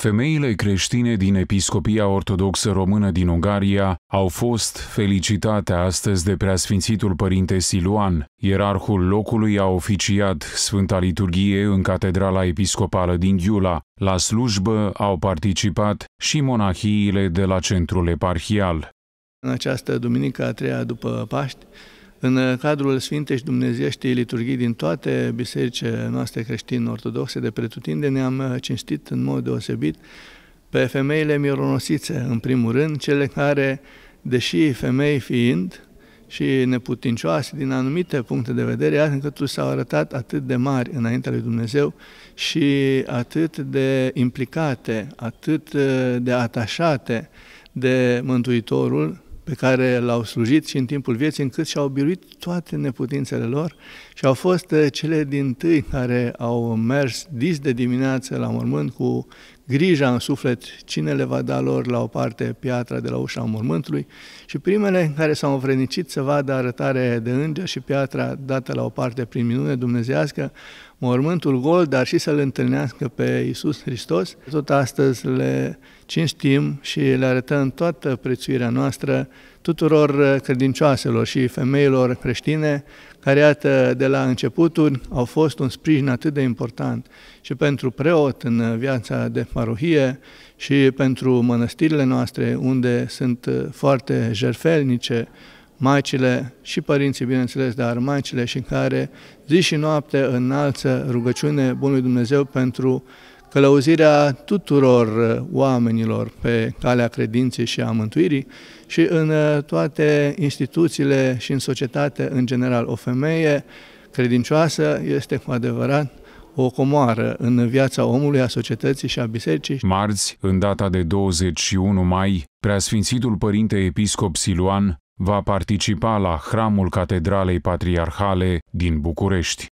Femeile creștine din Episcopia Ortodoxă Română din Ungaria au fost felicitate astăzi de preasfințitul părinte Siluan. Ierarhul locului a oficiat Sfânta Liturghie în Catedrala Episcopală din Ghiula. La slujbă au participat și monahiile de la centrul eparhial. În această duminică a treia după Paști, în cadrul Sfintei și Dumnezeieștii liturghii din toate bisericile noastre creștin-ortodoxe de pretutinde ne-am uh, cinstit în mod deosebit pe femeile mironosițe, în primul rând, cele care, deși femei fiind și neputincioase din anumite puncte de vedere, iată încât s-au arătat atât de mari înaintea lui Dumnezeu și atât de implicate, atât uh, de atașate de Mântuitorul, pe care l-au slujit și în timpul vieții, încât și-au biruit toate neputințele lor și au fost eh, cele din tâi care au mers dis de dimineață la mormânt cu grija în suflet cine le va da lor la o parte piatra de la ușa mormântului și primele care s-au învrednicit să vadă arătare de înger și piatra dată la o parte prin minune dumnezească, mormântul gol, dar și să-L întâlnească pe Iisus Hristos. Tot astăzi le cinstim și le arătăm toată prețuirea noastră, tuturor uh, credincioaselor și femeilor creștine, care, iată, de la începuturi au fost un sprijin atât de important și pentru preot în viața de parohie și pentru mănăstirile noastre, unde sunt uh, foarte jerfelnice maicile și părinții, bineînțeles, dar maicile și care zi și noapte înalță rugăciune Bunului Dumnezeu pentru călăuzirea tuturor uh, oamenilor pe calea credinței și a mântuirii și în uh, toate instituțiile și în societate în general. O femeie credincioasă este cu adevărat o comoară în viața omului, a societății și a bisericii. Marți, în data de 21 mai, preasfințitul părinte episcop Siluan va participa la Hramul Catedralei Patriarhale din București.